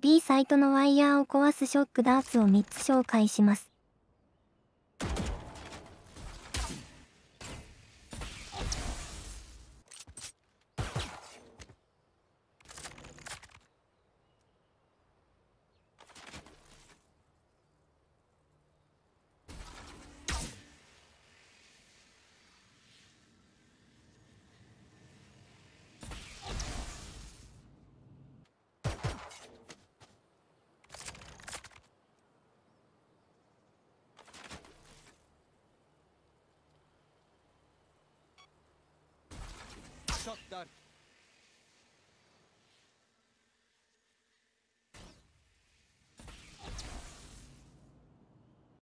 B サイトのワイヤーを壊すショックダーツを3つ紹介します。Çok dar.